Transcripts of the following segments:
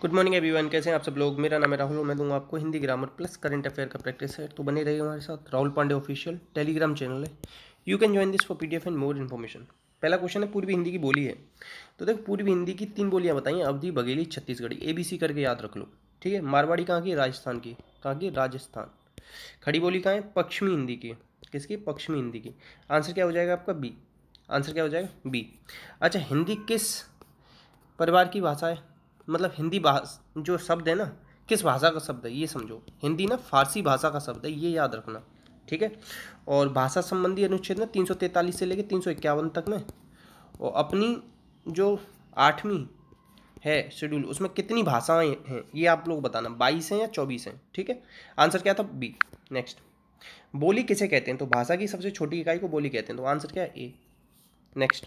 good morning everyone कैसे हैं आप सब लोग मेरा नाम है राहुल मैं दूंगा आपको Hindi grammar plus current affair का प्रैक्टिस है तो बने रहिए हमारे साथ Rahul Pandey official telegram channel है you can join this for PDF and more information पहला क्वेश्चन है पूर्वी हिंदी की बोली है तो देखो पूर्वी हिंदी की तीन बोलियाँ बताइए Awadhi Bagheli Chhattisgarhi A B C करके याद रख लो ठीक है मारवाड़ी कहाँ की राजस्थान की कहाँ की राजस्थान खड़ी बोली कहाँ है पश्चिमी हिंदी की किसकी पश्चिमी हिंदी की आंसर क्या हो जाएगा आपका बी आंसर क्या हो जाएगा बी अच्छा हिंदी किस परिवार की भाषा है मतलब हिंदी भाषा जो शब्द है ना किस भाषा का शब्द है ये समझो हिंदी ना फारसी भाषा का शब्द है ये याद रखना ठीक है और भाषा संबंधी अनुच्छेद ना तीन से लेकर तीन तक में और अपनी जो आठवीं है शेड्यूल उसमें कितनी भाषाएं हैं ये आप लोग बताना बाईस हैं या चौबीस हैं ठीक है आंसर क्या था बी नेक्स्ट बोली किसे कहते हैं तो भाषा की सबसे छोटी इकाई को बोली कहते हैं तो आंसर क्या है ए नेक्स्ट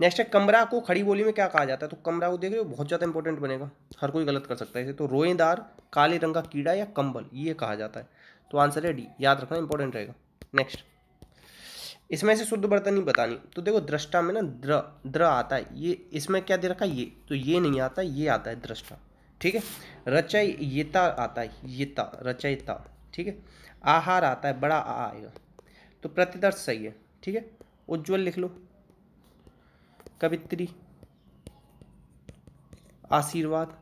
नेक्स्ट है कमरा को खड़ी बोली में क्या कहा जाता है तो कमरा को देख रहे हो बहुत ज़्यादा इंपॉर्टेंट बनेगा हर कोई गलत कर सकता है इसे तो रोएदार काले रंग का कीड़ा या कंबल ये कहा जाता है तो आंसर है डी याद रखना इंपॉर्टेंट रहेगा नेक्स्ट इसमें से शुद्ध बर्तन ही बतानी तो देखो दृष्टा में ना द्र द्र आता है ये इसमें क्या दे रखा है ये तो ये नहीं आता ये आता है दृष्टा ठीक है रचय येता आता है येता रचयता ठीक है आहार आता है बड़ा आ आएगा तो प्रतिदर्श सही है ठीक है उज्ज्वल लिख लो कवित्री आशीर्वाद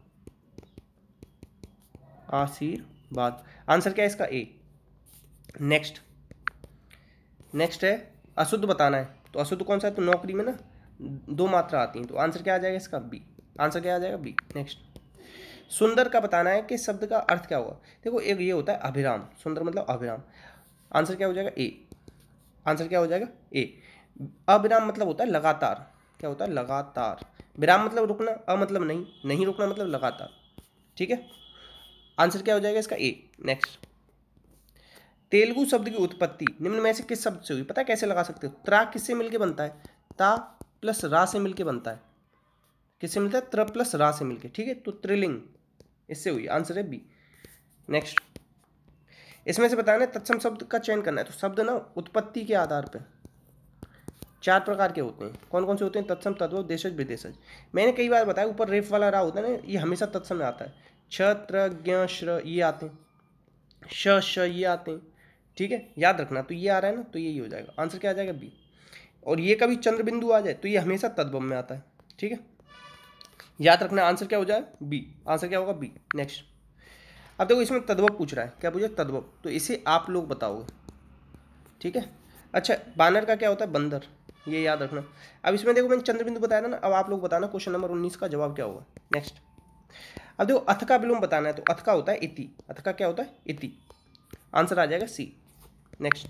आशीर्वाद आंसर क्या है इसका ए नेक्स्ट नेक्स्ट है अशुद्ध बताना है तो अशुद्ध कौन सा है तो नौकरी में ना दो मात्रा आती हैं तो आंसर क्या आ जाएगा इसका बी आंसर क्या आ जाएगा बी नेक्स्ट सुंदर का बताना है कि शब्द का अर्थ क्या होगा देखो एक ये होता है अभिराम सुंदर मतलब अभिराम आंसर क्या हो जाएगा ए आंसर क्या हो जाएगा ए अभिराम मतलब होता है लगातार क्या होता है लगातार विराम मतलब रुकना अ मतलब नहीं नहीं रुकना मतलब लगातार ठीक है आंसर क्या हो जाएगा इसका ए नेक्स्ट तेलुगु शब्द की उत्पत्ति निम्न में से किस शब्द से हुई पता कैसे लगा सकते हो त्रा किससे मिलकर बनता है ता प्लस रा से मिलकर बनता है किससे मिलता है त्र प्लस रा से मिलकर ठीक है तो त्रिलिंग इससे हुई आंसर है बी नेक्स्ट इसमें से बताना है तत्सम शब्द का चयन करना है तो शब्द ना उत्पत्ति के आधार पर चार प्रकार के होते हैं कौन कौन से होते हैं तत्सम तत्व देशज विदेशज मैंने कई बार बताया ऊपर रेफ वाला रा होता है ना ये हमेशा तत्सम में आता है छत्र ज्ञ श्र ये आते हैं श श ये आते हैं ठीक है याद रखना तो ये आ रहा है ना तो यही हो जाएगा आंसर क्या आ जाएगा बी और ये कभी चंद्र बिंदु आ जाए तो ये हमेशा तद्भव में आता है ठीक है याद रखना आंसर क्या हो जाए बी आंसर क्या होगा बी नेक्स्ट अब देखो इसमें तद्भव पूछ रहा है क्या पूछा तद्भव तो इसे आप लोग बताओगे ठीक है अच्छा बानर का क्या होता है बंदर ये याद रखना अब इसमें देखो मैंने चंद्रबिंदु बताया ना अब आप लोग बताना क्वेश्चन नंबर उन्नीस का जवाब क्या होगा नेक्स्ट अब देखो अथ का विलोम बताना है तो अथ का होता है इति अथ का क्या होता है इति आंसर आ जाएगा सी नेक्स्ट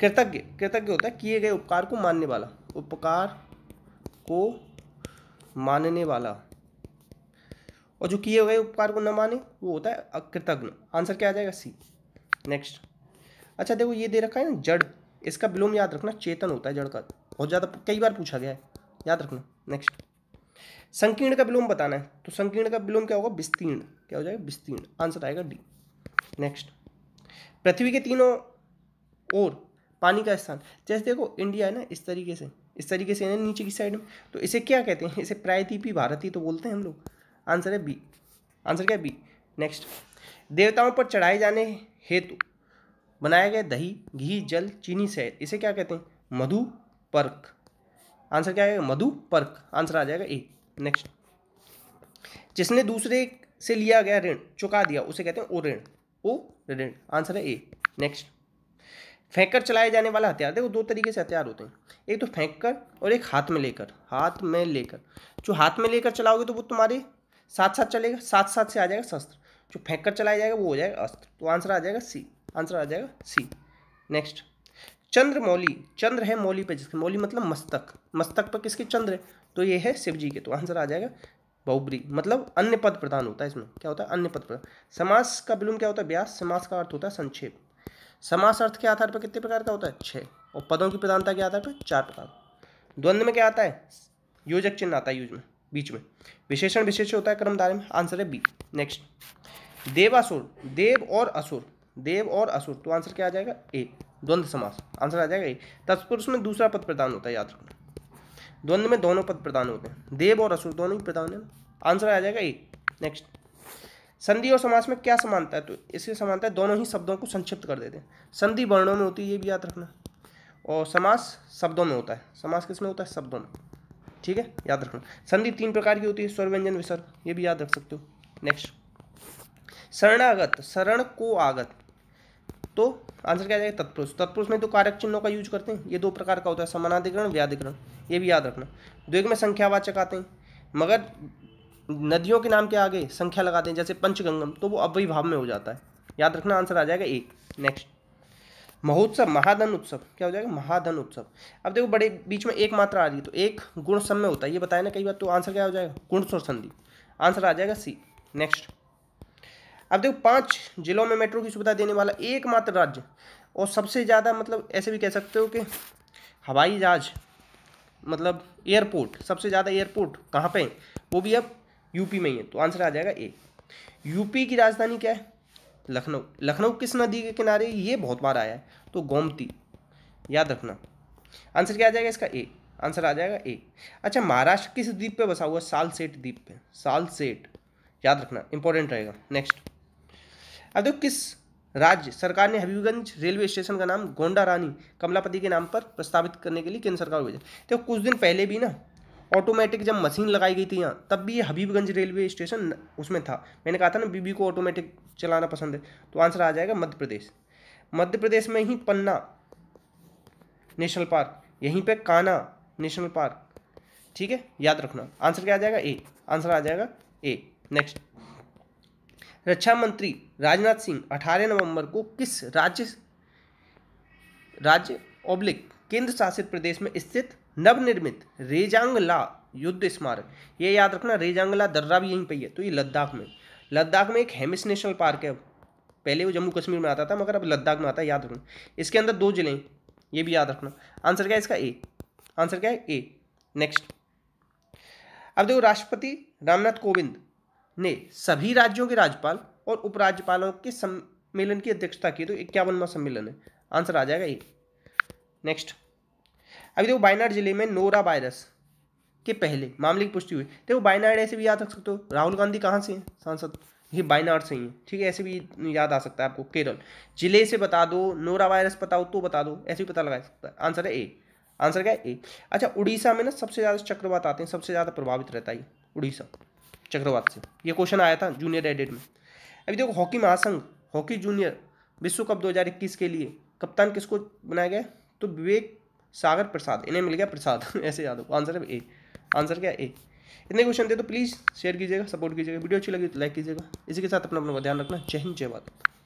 कृतज्ञ कृतज्ञ होता है किए गए उपकार को मानने वाला उपकार को मानने वाला और जो किए गए उपकार को न माने वो होता है कृतज्ञ आंसर क्या आ जाएगा सी नेक्स्ट अच्छा देखो ये दे रखा है ना जड़ इसका विलोम याद रखना चेतन होता है जड़ का बहुत ज़्यादा कई बार पूछा गया है याद रखना नेक्स्ट संकीर्ण का विलोम बताना है तो संकीर्ण का विलोम क्या होगा विस्तीर्ण क्या हो जाएगा विस्तीर्ण आंसर आएगा डी नेक्स्ट पृथ्वी के तीनों और पानी का स्थान जैसे देखो इंडिया है ना इस तरीके से इस तरीके से है ना नीचे की साइड में तो इसे क्या कहते हैं इसे प्रायद्वीपी भारतीय तो बोलते हैं हम लोग आंसर है बी आंसर क्या है बी नेक्स्ट देवताओं पर चढ़ाए जाने हेतु बनाया गया दही घी जल चीनी शहद इसे क्या कहते हैं मधु पर्क आंसर क्या आएगा मधु पर्क आंसर आ जाएगा ए नेक्स्ट जिसने दूसरे से लिया गया ऋण चुका दिया उसे कहते हैं ओ ऋण ओ ऋण आंसर है ए नेक्स्ट फेंक कर जाने वाला हथियार देखो दो तरीके से हथियार होते हैं एक तो फेंक कर और एक हाथ में लेकर हाथ में लेकर जो हाथ में लेकर चलाओगे तो वो तुम्हारे साथ साथ चलेगा साथ साथ से आ जाएगा शस्त्र जो फेंक कर चलाया जाएगा वो हो जाएगा अस्त्र तो आंसर आ जाएगा सी आंसर आ जाएगा सी नेक्स्ट चंद्रमौली चंद्र है मौली पे जिसके मौली मतलब मस्तक मस्तक पर किसके चंद्र है तो ये है शिव जी के तो आंसर आ जाएगा बहुबरी मतलब अन्य पद प्रदान होता है इसमें क्या होता है अन्य पद प्रदान समास का विलुम क्या होता है ब्यास समास का अर्थ होता है संक्षेप समास अर्थ के आधार पर कितने प्रकार का होता है छः और पदों की प्रधानता के आधार पर चार प्रकार द्वंद्व में क्या आता है योजक चिन्ह आता है यूज में बीच में विशेषण विशेष होता है कर्मधारे में आंसर है बी नेक्स्ट देवासुर देव और असुर देव और असुर तो आंसर क्या आ जाएगा ए द्वंद्व समास आंसर आ जाएगा ए तत्पुरुष में दूसरा पद प्रदान होता है याद रखना द्वंद्व में दोनों पद प्रदान होते हैं देव और असुर दोनों ही प्रदान है आंसर आ जाएगा ए नेक्स्ट संधि और समास में क्या समानता है तो इसके समानता है दोनों ही शब्दों को संक्षिप्त कर देते हैं संधि वर्णों में होती है ये भी याद रखना और समास शब्दों में होता है समास किस में होता है शब्दों में ठीक है याद रखना संधि तीन प्रकार की होती है स्वर व्यंजन विसर्ग ये भी याद रख सकते हो नेक्स्ट शरणागत शरण को आगत तो आंसर क्या जाएगा तत्पुरुष तत्पुरुष में तो कारक चिन्हों का यूज करते हैं ये दो प्रकार का होता है समानाधिकरण व्याधिकरण ये भी याद रखना द्विग में संख्यावाचक आते हैं मगर नदियों के नाम के आगे संख्या लगाते हैं जैसे पंचगंगम तो वो अव्ययी भाव में हो जाता है याद रखना आंसर आ जाएगा एक नेक्स्ट महोत्सव महाधन उत्सव क्या हो जाएगा महाधन उत्सव अब देखो बड़े बीच में एक मात्रा आ रही है तो एक गुण समय होता है ये बताया ना कई बार तो आंसर क्या हो जाएगा गुण स्वर संधि आंसर आ जाएगा सी नेक्स्ट अब देखो पाँच जिलों में मेट्रो की सुविधा देने वाला एकमात्र राज्य और सबसे ज़्यादा मतलब ऐसे भी कह सकते हो कि हवाई जहाज मतलब एयरपोर्ट सबसे ज़्यादा एयरपोर्ट कहाँ पे है वो भी अब यूपी में ही है तो आंसर आ जाएगा ए यूपी की राजधानी क्या है लखनऊ लखनऊ किस नदी के किनारे ये बहुत बार आया है तो गोमती याद रखना आंसर क्या आ जाएगा इसका ए आंसर आ जाएगा ए अच्छा महाराष्ट्र किस द्वीप पे बसा हुआ है सालसेट द्वीप पे सालसेट याद रखना इंपॉर्टेंट रहेगा नेक्स्ट अब देखो किस राज्य सरकार ने हबीबगंज रेलवे स्टेशन का नाम गोंडा रानी कमलापति के नाम पर प्रस्तावित करने के लिए केंद्र सरकार को भेजा देखो तो कुछ दिन पहले भी ना ऑटोमेटिक जब मशीन लगाई गई थी यहाँ तब भी ये हबीबगंज रेलवे स्टेशन उसमें था मैंने कहा था ना बीबी को ऑटोमेटिक चलाना पसंद है तो आंसर आ जाएगा मध्य प्रदेश मध्य प्रदेश में ही पन्ना नेशनल पार्क यहीं पे काना नेशनल पार्क ठीक है याद रखना आंसर क्या आ जाएगा ए आंसर आ जाएगा ए नेक्स्ट रक्षा मंत्री राजनाथ सिंह 18 नवंबर को किस राज्य राज्य ओब्लिक केंद्र शासित प्रदेश में स्थित नवनिर्मित रेजांगला युद्ध स्मारक ये याद रखना रेजांगला दर्रा भी यहीं पर है तो ये लद्दाख में लद्दाख में एक हेमिस नेशनल पार्क है पहले वो जम्मू कश्मीर में आता था मगर अब लद्दाख में आता है याद रखना इसके अंदर दो जिले ये भी याद रखना आंसर क्या है इसका ए आंसर क्या है ए नेक्स्ट अब देखो राष्ट्रपति रामनाथ कोविंद ने सभी राज्यों के राज्यपाल और उपराज्यपालों के सम्मेलन की अध्यक्षता की तो इक्यावनवा सम्मेलन है आंसर आ जाएगा ये नेक्स्ट अभी देखो वायनाड जिले में नोरा वायरस के पहले मामले की पुष्टि हुई देखो वायनाड ऐसे भी याद रख सकते हो राहुल गांधी कहाँ से हैं सांसद ये वायनाड से ही है ठीक है ऐसे भी याद आ सकता है आपको केरल जिले से बता दो नोरा वायरस बताओ तो बता दो ऐसे भी पता लगा सकता है आंसर है ए आंसर क्या है ए अच्छा उड़ीसा में ना सबसे ज़्यादा चक्रवात आते हैं सबसे ज़्यादा प्रभावित रहता है उड़ीसा चक्रवात से ये क्वेश्चन आया था जूनियर एडेड में अभी देखो हॉकी महासंघ हॉकी जूनियर विश्व कप 2021 के लिए कप्तान किसको बनाया गया तो विवेक सागर प्रसाद इन्हें मिल गया प्रसाद ऐसे याद हो आंसर है ए आंसर क्या ए इतने क्वेश्चन थे तो प्लीज़ शेयर कीजिएगा सपोर्ट कीजिएगा वीडियो अच्छी लगी तो लाइक कीजिएगा इसी के साथ अपना अपना ध्यान रखना जय हिंद जय भारत